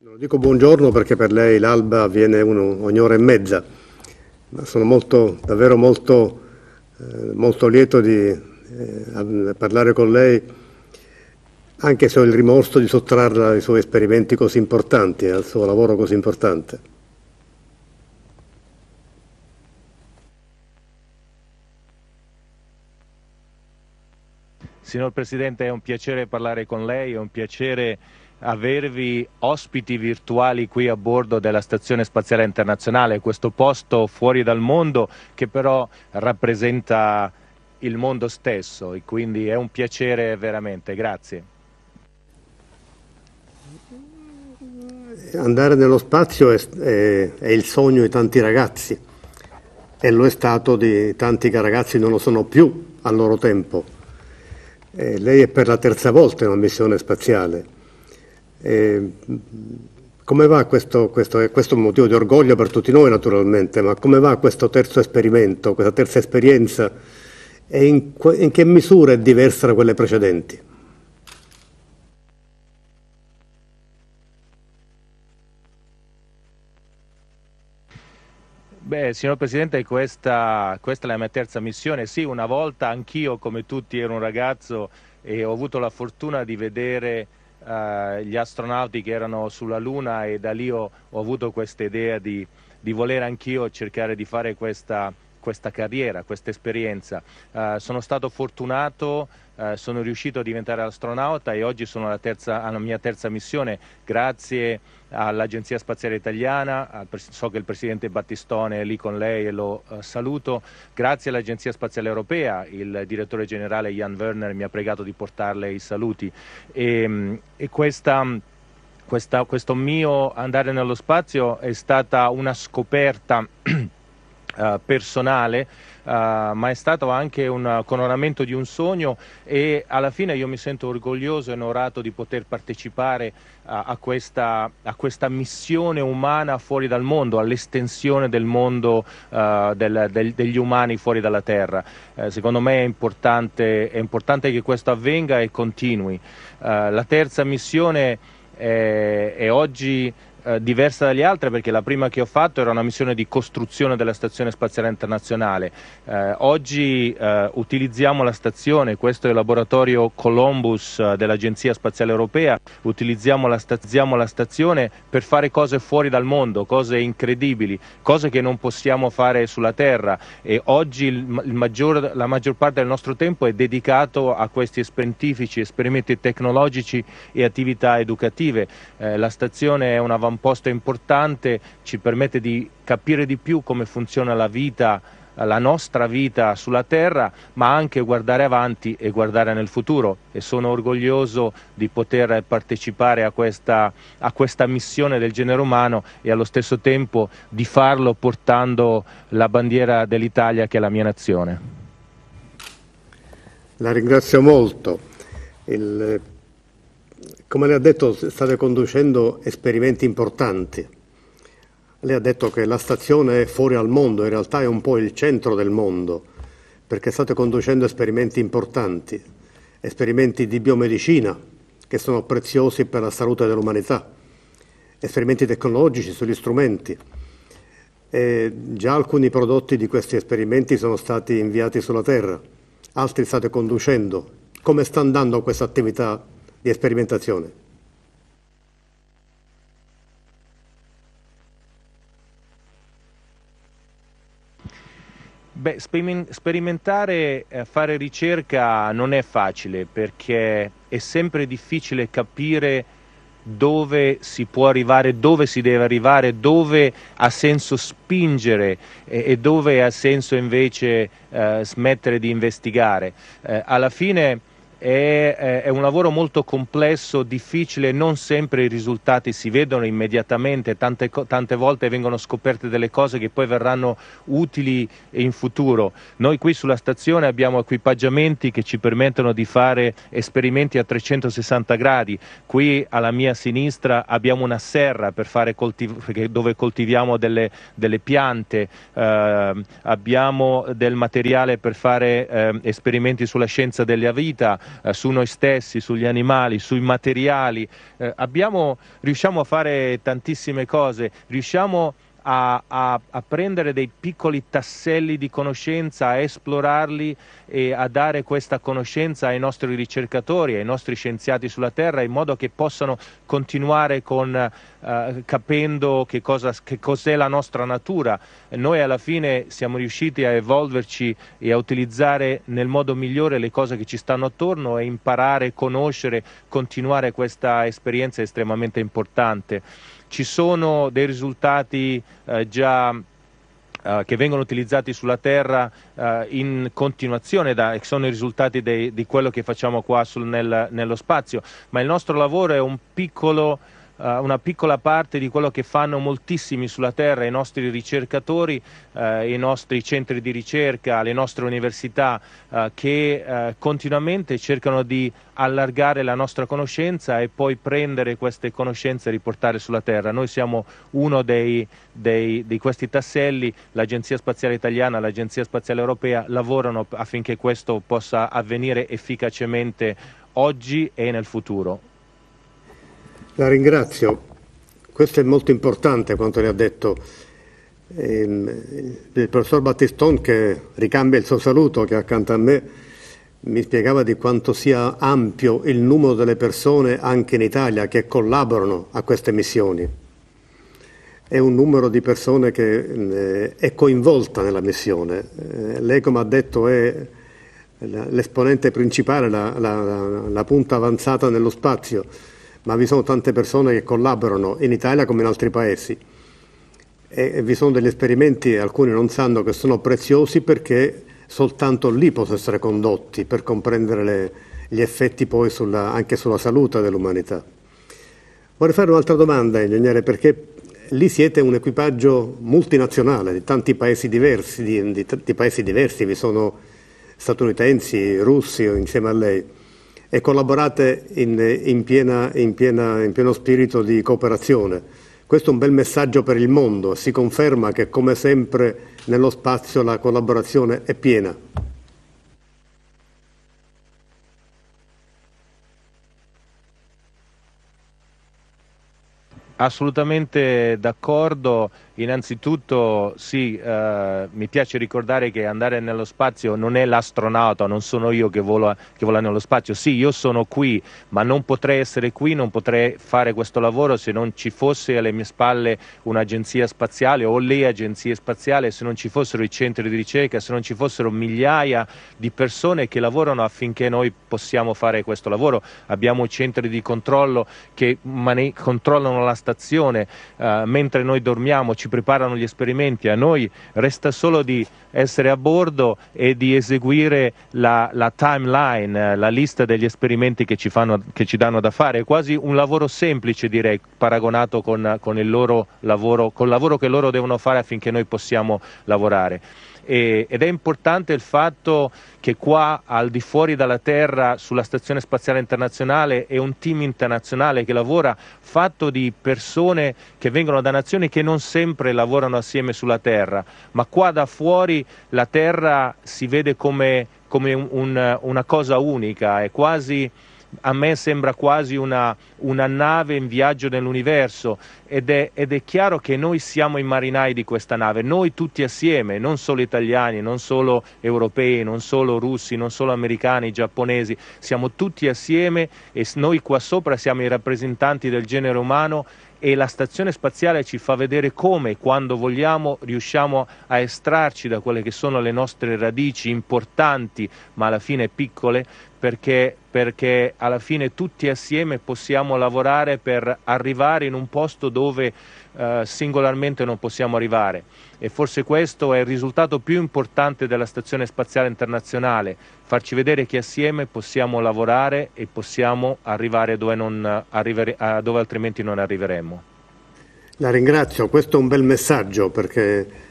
Non dico buongiorno perché per lei l'alba avviene uno, ogni ora e mezza, ma sono molto, davvero molto, eh, molto lieto di eh, parlare con lei, anche se ho il rimorso di sottrarla ai suoi esperimenti così importanti, al suo lavoro così importante. Signor Presidente, è un piacere parlare con lei, è un piacere avervi ospiti virtuali qui a bordo della Stazione Spaziale Internazionale, questo posto fuori dal mondo che però rappresenta il mondo stesso e quindi è un piacere veramente, grazie. Andare nello spazio è, è, è il sogno di tanti ragazzi e lo è stato di tanti che ragazzi non lo sono più al loro tempo. Eh, lei è per la terza volta in una missione spaziale come va questo, questo, questo, è un motivo di orgoglio per tutti noi naturalmente, ma come va questo terzo esperimento, questa terza esperienza e in, in che misura è diversa da quelle precedenti? Beh, signor Presidente, questa, questa, è la mia terza missione. Sì, una volta anch'io, come tutti, ero un ragazzo e ho avuto la fortuna di vedere eh, gli astronauti che erano sulla Luna e da lì ho, ho avuto questa idea di, di voler anch'io cercare di fare questa questa carriera, questa esperienza. Uh, sono stato fortunato, uh, sono riuscito a diventare astronauta e oggi sono alla, terza, alla mia terza missione grazie all'Agenzia Spaziale Italiana, so che il Presidente Battistone è lì con lei e lo uh, saluto, grazie all'Agenzia Spaziale Europea, il Direttore Generale Jan Werner mi ha pregato di portarle i saluti e, ehm, e questa, questa, questo mio andare nello spazio è stata una scoperta eh, personale, eh, ma è stato anche un coronamento di un sogno e alla fine io mi sento orgoglioso e onorato di poter partecipare eh, a questa, a, questa, missione umana fuori dal mondo, all'estensione del mondo uh, del, del, degli umani fuori dalla Terra. Uh, secondo me è importante, è importante, che questo avvenga e continui. Uh, la terza missione è, è oggi eh, diversa dagli altri perché la prima che ho fatto era una missione di costruzione della Stazione Spaziale Internazionale. Eh, oggi eh, utilizziamo la stazione, questo è il laboratorio Columbus eh, dell'Agenzia Spaziale Europea, utilizziamo la, utilizziamo la stazione per fare cose fuori dal mondo, cose incredibili, cose che non possiamo fare sulla Terra e oggi il, il maggior, la maggior parte del nostro tempo è dedicato a questi esperimenti tecnologici e attività educative. Eh, la stazione è una avamposto importante, ci permette di capire di più come funziona la vita la nostra vita sulla terra, ma anche guardare avanti e guardare nel futuro. E sono orgoglioso di poter partecipare a questa, a questa missione del genere umano e allo stesso tempo di farlo portando la bandiera dell'Italia che è la mia nazione. La ringrazio molto. Il come le ha detto, state conducendo esperimenti importanti. Lei ha detto che la stazione è fuori al mondo, in realtà è un po' il centro del mondo, perché state conducendo esperimenti importanti, esperimenti di biomedicina, che sono preziosi per la salute dell'umanità, esperimenti tecnologici sugli strumenti. E già alcuni prodotti di questi esperimenti sono stati inviati sulla Terra, altri state conducendo. Come sta andando questa attività di sperimentazione. Beh, sperimentare, eh, fare ricerca non è facile perché è sempre difficile capire dove si può arrivare, dove si deve arrivare, dove ha senso spingere e, dove ha senso invece eh, smettere di investigare. Eh, alla fine è, è, un lavoro molto complesso, difficile, non sempre i risultati si vedono immediatamente, tante, tante, volte vengono scoperte delle cose che poi verranno utili in futuro. Noi qui sulla stazione abbiamo equipaggiamenti che ci permettono di fare esperimenti a 360 gradi, qui alla mia sinistra abbiamo una serra coltiv- dove coltiviamo delle, delle piante, eh, abbiamo del materiale per fare eh, esperimenti sulla scienza della vita, eh, su noi stessi, sugli animali, sui materiali. Eh, abbiamo, riusciamo a fare tantissime cose, riusciamo a, a, a, prendere dei piccoli tasselli di conoscenza, a esplorarli e a dare questa conoscenza ai nostri ricercatori, ai nostri scienziati sulla Terra, in modo che possano continuare con, eh, capendo che, cosa, che cos'è la nostra natura. Noi alla fine siamo riusciti a evolverci e a utilizzare nel modo migliore le cose che ci stanno attorno e imparare, conoscere, continuare questa esperienza estremamente importante. Ci sono dei risultati eh, già Uh, che vengono utilizzati sulla terra uh, in continuazione, da, sono i risultati dei, di quello che facciamo qua sul, nel, nello spazio, ma il nostro lavoro è un piccolo eh, una piccola parte di quello che fanno moltissimi sulla terra i nostri ricercatori, eh, i nostri centri di ricerca, le nostre università eh, che eh, continuamente cercano di allargare la nostra conoscenza e poi prendere queste conoscenze e riportarle sulla terra. Noi siamo uno dei, dei, di questi tasselli, l'Agenzia Spaziale Italiana, l'Agenzia Spaziale Europea lavorano affinché questo possa avvenire efficacemente oggi e nel futuro. La ringrazio. Questo è molto importante quanto le ha detto ehm, il professor Battiston che ricambia il suo saluto che accanto a me mi spiegava di quanto sia ampio il numero delle persone anche in Italia che collaborano a queste missioni. È un numero di persone che eh, è coinvolta nella missione. Eh, lei, come ha detto, è l'esponente principale, la, la, la punta avanzata nello spazio ma vi sono tante persone che collaborano in Italia come in altri paesi e vi sono degli esperimenti, alcuni non sanno che sono preziosi perché soltanto lì possono essere condotti per comprendere le, gli effetti poi sulla, anche sulla salute dell'umanità. Vorrei fare un'altra domanda, ingegnere, perché lì siete un equipaggio multinazionale di tanti paesi diversi, di, di, di paesi diversi vi sono statunitensi, russi insieme a lei e collaborate in, in, piena, in, piena, in pieno spirito di cooperazione. Questo è un bel messaggio per il mondo, si conferma che come sempre nello spazio la collaborazione è piena. Assolutamente d'accordo. Innanzitutto sì, eh, mi piace ricordare che andare nello spazio non è l'astronauta, non sono io che vola, che vola, nello spazio, sì io sono qui, ma non potrei essere qui, non potrei fare questo lavoro se non ci fosse alle mie spalle un'agenzia spaziale o le agenzie spaziali, se non ci fossero i centri di ricerca, se non ci fossero migliaia di persone che lavorano affinché noi possiamo fare questo lavoro. Abbiamo centri di controllo che controllano la stazione, eh, mentre noi dormiamo ci ci preparano gli esperimenti, a noi resta solo di essere a bordo e di eseguire la, la timeline, la lista degli esperimenti che ci, fanno, che ci, danno da fare. È quasi un lavoro semplice, direi, paragonato con, con il loro lavoro, col lavoro che loro devono fare affinché noi possiamo lavorare e, ed è importante il fatto che qua al di fuori dalla Terra sulla Stazione Spaziale Internazionale è un team internazionale che lavora fatto di persone che vengono da nazioni che non sempre lavorano assieme sulla Terra, ma qua da fuori la Terra si vede come, come un, una cosa unica, è quasi a me sembra quasi una, una nave in viaggio nell'universo ed è, ed è, chiaro che noi siamo i marinai di questa nave, noi tutti assieme, non solo italiani, non solo europei, non solo russi, non solo americani, giapponesi, siamo tutti assieme e noi qua sopra siamo i rappresentanti del genere umano e la stazione spaziale ci fa vedere come, quando vogliamo, riusciamo a estrarci da quelle che sono le nostre radici importanti, ma alla fine piccole, perché, perché alla fine tutti assieme possiamo lavorare per arrivare in un posto dove eh, singolarmente non possiamo arrivare e forse questo è il risultato più importante della Stazione Spaziale Internazionale, farci vedere che assieme possiamo lavorare e possiamo arrivare dove, non, arrivere, dove altrimenti non arriveremmo. La ringrazio, questo è un bel messaggio perché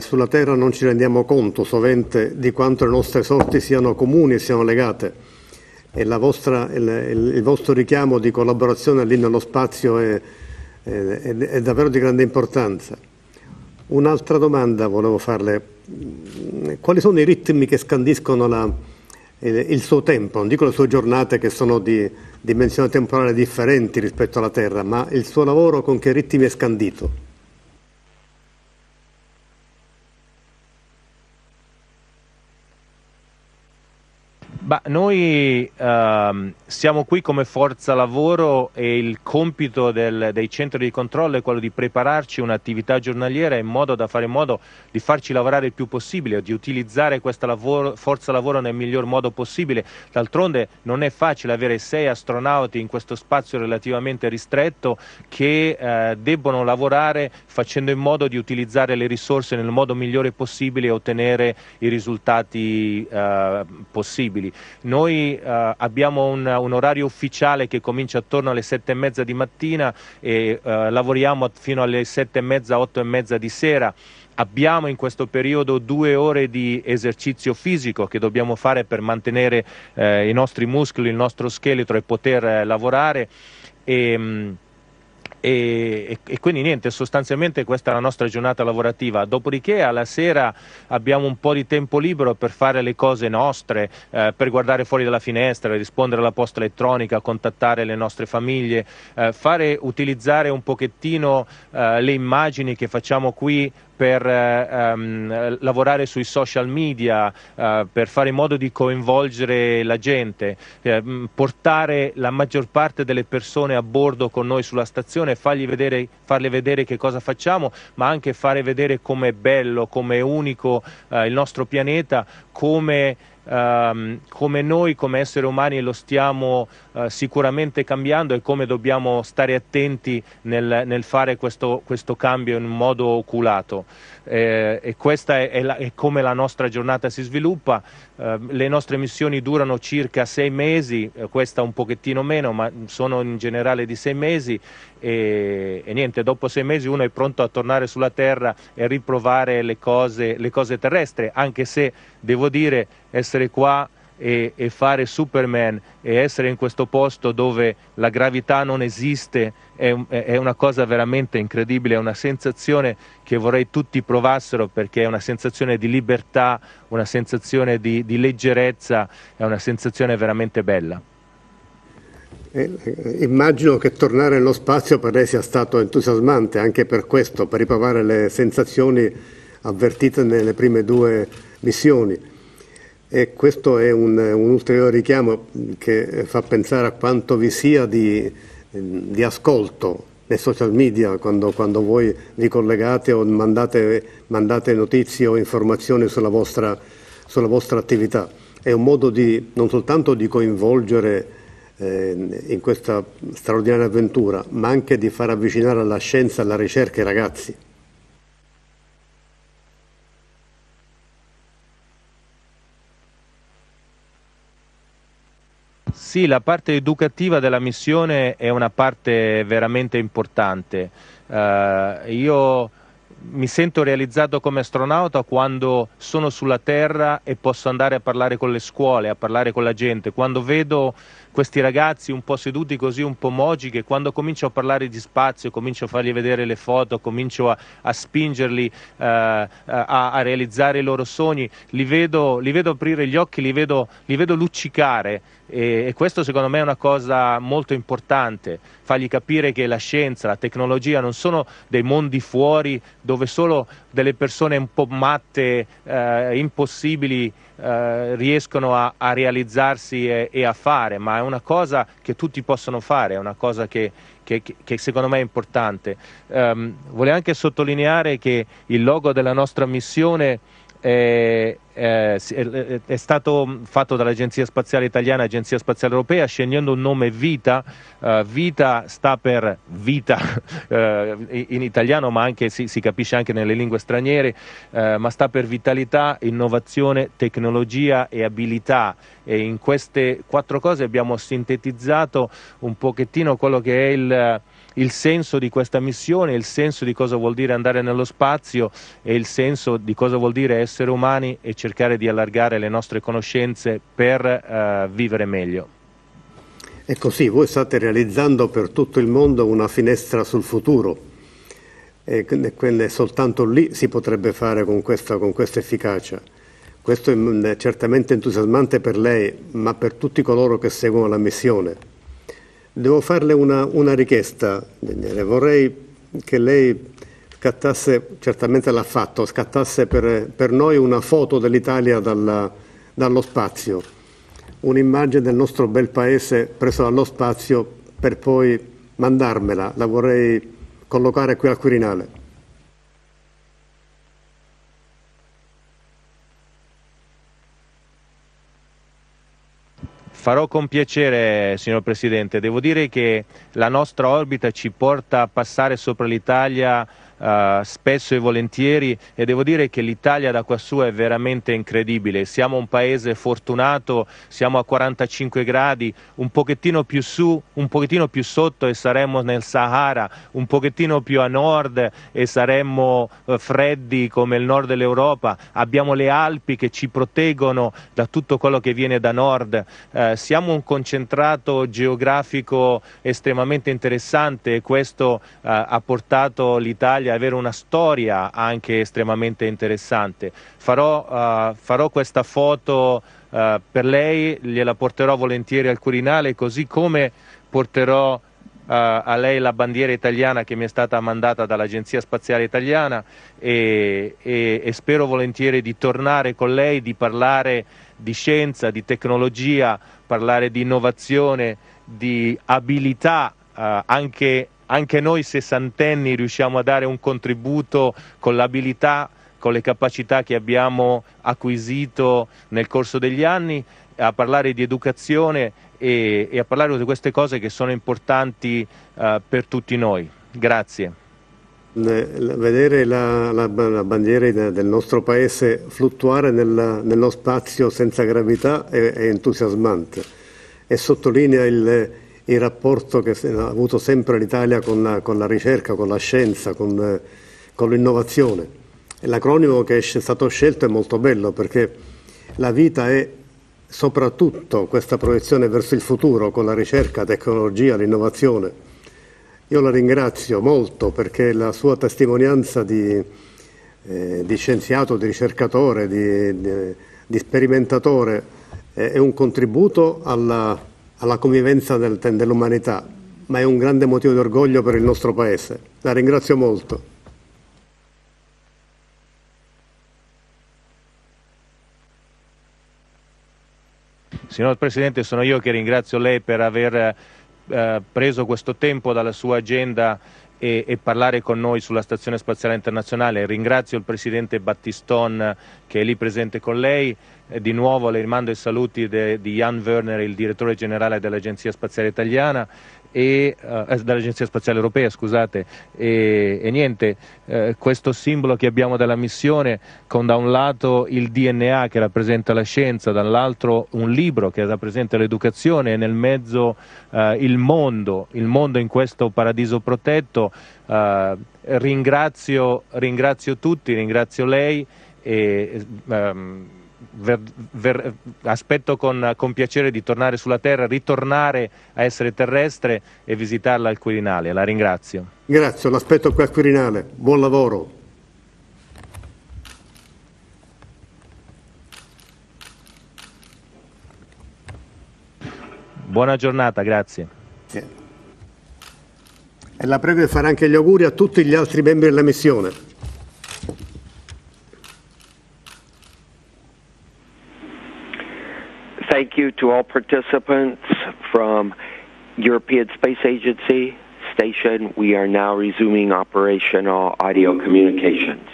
sulla terra non ci rendiamo conto sovente di quanto le nostre sorti siano comuni e siano legate. E vostra, il, il, vostro richiamo di collaborazione lì nello spazio è, è, è, davvero di grande importanza. Un'altra domanda volevo farle. Quali sono i ritmi che scandiscono la, il suo tempo, non dico le sue giornate che sono di dimensione temporale differenti rispetto alla Terra, ma il suo lavoro con che ritmi è scandito? Bah, noi ehm, siamo qui come forza lavoro e il compito del, dei centri di controllo è quello di prepararci un'attività giornaliera in modo da fare in modo di farci lavorare il più possibile, di utilizzare questa lavoro, forza lavoro nel miglior modo possibile. D'altronde non è facile avere sei astronauti in questo spazio relativamente ristretto che eh, debbono lavorare facendo in modo di utilizzare le risorse nel modo migliore possibile e ottenere i risultati eh, possibili. Noi eh, abbiamo un, un, orario ufficiale che comincia attorno alle sette e mezza di mattina e eh, lavoriamo fino alle sette e mezza, otto e mezza di sera. Abbiamo in questo periodo due ore di esercizio fisico che dobbiamo fare per mantenere eh, i nostri muscoli, il nostro scheletro e poter eh, lavorare. E, ehm, mh, e, e, quindi niente, sostanzialmente questa è la nostra giornata lavorativa. Dopodiché alla sera abbiamo un po' di tempo libero per fare le cose nostre, eh, per guardare fuori dalla finestra, rispondere alla posta elettronica, contattare le nostre famiglie, eh, fare, utilizzare un pochettino eh, le immagini che facciamo qui per eh, ehm, lavorare sui social media, eh, per fare in modo di coinvolgere la gente, eh, portare la maggior parte delle persone a bordo con noi sulla stazione, vedere, farle vedere che cosa facciamo, ma anche fare vedere com'è bello, com'è unico eh, il nostro pianeta, come ehm, come noi come esseri umani lo stiamo eh, sicuramente cambiando e come dobbiamo stare attenti nel, nel fare questo, questo cambio in un modo oculato eh, e questa è, è, la, è, come la nostra giornata si sviluppa. Eh, le nostre missioni durano circa sei mesi, eh, questa un pochettino meno, ma sono in generale di sei mesi e, e niente, dopo sei mesi uno è pronto a tornare sulla Terra e riprovare le cose, le cose terrestri, anche se devo dire essere qua e, e, fare Superman e essere in questo posto dove la gravità non esiste è, è, una cosa veramente incredibile, è una sensazione che vorrei tutti provassero perché è una sensazione di libertà, una sensazione di, di leggerezza, è una sensazione veramente bella. Eh, eh immagino che tornare nello spazio per lei sia stato entusiasmante anche per questo, per riprovare le sensazioni avvertite nelle prime due missioni. E questo è un, un, ulteriore richiamo che fa pensare a quanto vi sia di, di ascolto nei social media quando, quando, voi vi collegate o mandate, mandate notizie o informazioni sulla vostra, sulla vostra, attività. È un modo di, non soltanto di coinvolgere eh, in questa straordinaria avventura, ma anche di far avvicinare alla scienza alla ricerca i ragazzi. Sì, la parte educativa della missione è una parte veramente importante. Uh, io mi sento realizzato come astronauta quando sono sulla Terra e posso andare a parlare con le scuole, a parlare con la gente, quando vedo questi ragazzi un po' seduti così, un po' mogi, che quando comincio a parlare di spazio, comincio a fargli vedere le foto, comincio a, a spingerli eh, a, a, realizzare i loro sogni, li vedo, li vedo aprire gli occhi, li vedo, li vedo luccicare e, e questo secondo me è una cosa molto importante, fargli capire che la scienza, la tecnologia non sono dei mondi fuori dove solo delle persone un po' matte, eh, impossibili eh, riescono a, a realizzarsi e, e a fare, ma è una cosa che tutti possono fare, è una cosa che, che, che secondo me è importante. Um, ehm, volevo anche sottolineare che il logo della nostra missione eh, eh, è stato fatto dall'Agenzia Spaziale Italiana Agenzia Spaziale Europea scegliendo un nome Vita. Uh, vita sta per vita uh, in italiano, ma anche, si, si, capisce anche nelle lingue straniere, uh, ma sta per vitalità, innovazione, tecnologia e abilità. E in queste quattro cose abbiamo sintetizzato un pochettino quello che è il il senso di questa missione, il senso di cosa vuol dire andare nello spazio e il senso di cosa vuol dire essere umani e cercare di allargare le nostre conoscenze per eh, vivere meglio. Ecco sì, voi state realizzando per tutto il mondo una finestra sul futuro e soltanto lì si potrebbe fare con questa, con questa efficacia. Questo mm, è certamente entusiasmante per lei, ma per tutti coloro che seguono la missione. Devo farle una, una richiesta, Daniele. Vorrei che lei scattasse, certamente l'ha fatto, scattasse per, per noi una foto dell'Italia dallo spazio, un'immagine del nostro bel paese preso dallo spazio per poi mandarmela, la vorrei collocare qui al Quirinale. Farò con piacere, signor Presidente. Devo dire che la nostra orbita ci porta a passare sopra l'Italia uh, spesso e volentieri e devo dire che l'Italia da quassù è veramente incredibile. Siamo un paese fortunato, siamo a 45 gradi, un pochettino più su, un pochettino più sotto e saremmo nel Sahara, un pochettino più a nord e saremmo uh, freddi come il nord dell'Europa. Abbiamo le Alpi che ci proteggono da tutto quello che viene da nord. Uh, siamo un concentrato geografico estremamente interessante e questo ha portato l'Italia l'Italia, avere una storia anche estremamente interessante. Farò, uh, farò questa foto uh, per lei, gliela porterò volentieri al Quirinale, così come porterò Uh, a lei la bandiera italiana che mi è stata mandata dall'Agenzia Spaziale Italiana e, e, e, spero volentieri di tornare con lei, di parlare di scienza, di tecnologia, parlare di innovazione, di abilità uh, anche anche noi sessantenni riusciamo a dare un contributo con l'abilità, con le capacità che abbiamo acquisito nel corso degli anni a parlare di educazione e, e a parlare di queste cose che sono importanti uh, per tutti noi. Grazie. Vedere la, la, la, bandiera del nostro paese fluttuare nel, nello spazio senza gravità è, è entusiasmante e sottolinea il, il rapporto che ha avuto sempre l'Italia con, con, la ricerca, con la scienza, con, con l'innovazione. l'acronimo che è stato scelto è molto bello perché la vita è soprattutto questa proiezione verso il futuro con la ricerca, la tecnologia, l'innovazione. Io la ringrazio molto perché la sua testimonianza di, eh, di scienziato, di ricercatore, di, di, di sperimentatore è, eh, è un contributo alla alla convivenza del, dell'umanità, ma è un grande motivo di orgoglio per il nostro Paese. La ringrazio molto. Signor Presidente, sono io che ringrazio lei per aver eh, preso questo tempo dalla sua agenda e, e, parlare con noi sulla Stazione Spaziale Internazionale. Ringrazio il Presidente Battiston che è lì presente con lei. E eh, di nuovo le rimando i saluti de, di Jan Werner, il Direttore Generale dell'Agenzia Spaziale Italiana e, eh, eh, dall'Agenzia Spaziale Europea, scusate, e, e niente, eh, questo simbolo che abbiamo della missione con da un lato il DNA che rappresenta la scienza, dall'altro un libro che rappresenta l'educazione e nel mezzo eh, il mondo, il mondo in questo paradiso protetto, eh, ringrazio, ringrazio, tutti, ringrazio lei e, ehm, ver, ver, aspetto con, con, piacere di tornare sulla Terra, ritornare a essere terrestre e visitarla al Quirinale. La ringrazio. Grazie, l'aspetto qui al Quirinale. Buon lavoro. Buona giornata, grazie. E la prego di fare anche gli auguri a tutti gli altri membri della missione. to all participants from European Space Agency Station. We are now resuming operational audio communications.